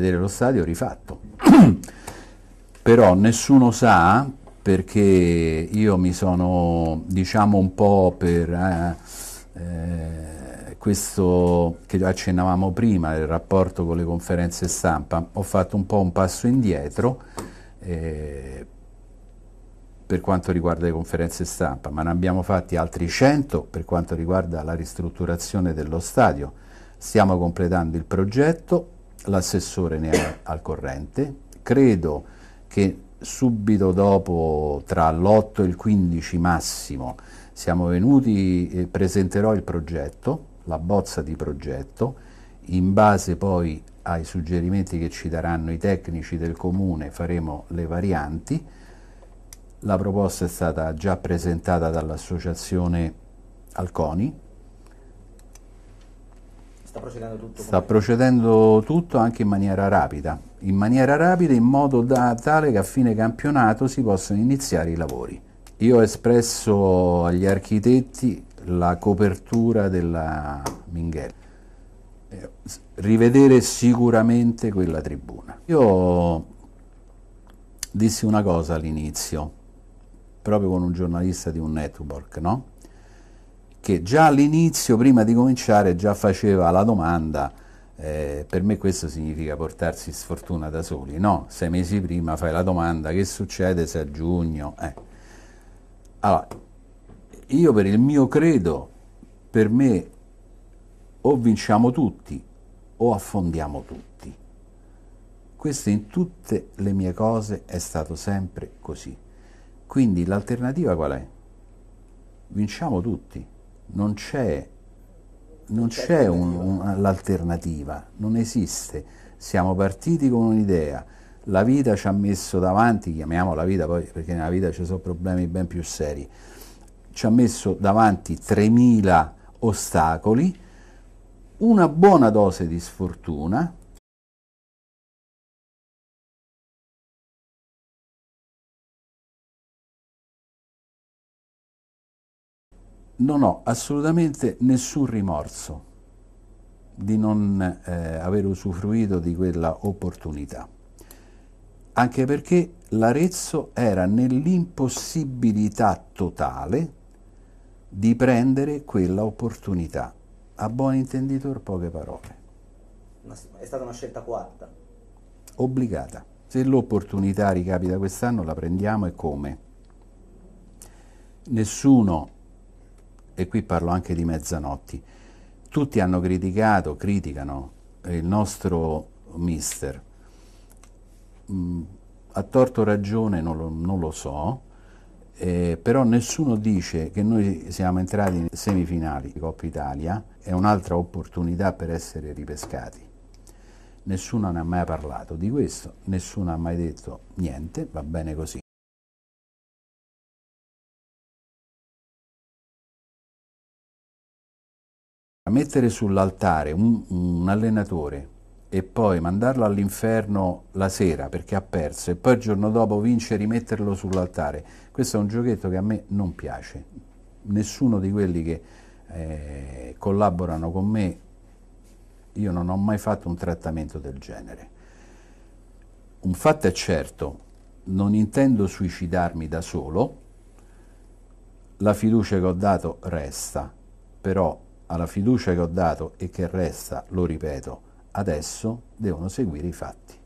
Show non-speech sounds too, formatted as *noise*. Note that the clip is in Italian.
vedere lo stadio rifatto. *clears throat* Però nessuno sa, perché io mi sono, diciamo un po' per eh, eh, questo che accennavamo prima, il rapporto con le conferenze stampa, ho fatto un po' un passo indietro. Eh, per quanto riguarda le conferenze stampa, ma ne abbiamo fatti altri 100 per quanto riguarda la ristrutturazione dello stadio. Stiamo completando il progetto, l'assessore ne è al corrente, credo che subito dopo, tra l'8 e il 15 massimo, siamo venuti, e presenterò il progetto, la bozza di progetto, in base poi ai suggerimenti che ci daranno i tecnici del comune faremo le varianti, la proposta è stata già presentata dall'associazione Alconi, Sta procedendo tutto? Sta procedendo tutto anche in maniera rapida, in maniera rapida in modo da, tale che a fine campionato si possano iniziare i lavori. Io ho espresso agli architetti la copertura della Minghel, eh, rivedere sicuramente quella tribuna. Io dissi una cosa all'inizio, proprio con un giornalista di un network, no? che già all'inizio, prima di cominciare, già faceva la domanda, eh, per me questo significa portarsi sfortuna da soli, no? Sei mesi prima fai la domanda, che succede se a giugno? Eh. Allora, io per il mio credo, per me o vinciamo tutti o affondiamo tutti. Questo in tutte le mie cose è stato sempre così. Quindi l'alternativa qual è? Vinciamo tutti non c'è, non c'è un, un, l'alternativa, non esiste. Siamo partiti con un'idea, la vita ci ha messo davanti, chiamiamola vita poi perché nella vita ci sono problemi ben più seri, ci ha messo davanti 3.000 ostacoli, una buona dose di sfortuna, non ho assolutamente nessun rimorso di non eh, aver usufruito di quella opportunità, anche perché l'Arezzo era nell'impossibilità totale di prendere quella opportunità. A buon intenditor poche parole. È stata una scelta coatta. Obbligata. Se l'opportunità ricapita quest'anno la prendiamo e come? Nessuno e qui parlo anche di mezzanotti, tutti hanno criticato, criticano il nostro mister. Mm, a torto ragione non lo, non lo so, eh, però nessuno dice che noi siamo entrati in semifinali di Coppa Italia, è un'altra opportunità per essere ripescati. Nessuno ne ha mai parlato di questo, nessuno ha mai detto niente, va bene così. A mettere sull'altare un, un allenatore e poi mandarlo all'inferno la sera perché ha perso e poi il giorno dopo vince e rimetterlo sull'altare, questo è un giochetto che a me non piace. Nessuno di quelli che eh, collaborano con me, io non ho mai fatto un trattamento del genere. Un fatto è certo, non intendo suicidarmi da solo, la fiducia che ho dato resta, però alla fiducia che ho dato e che resta, lo ripeto, adesso devono seguire i fatti.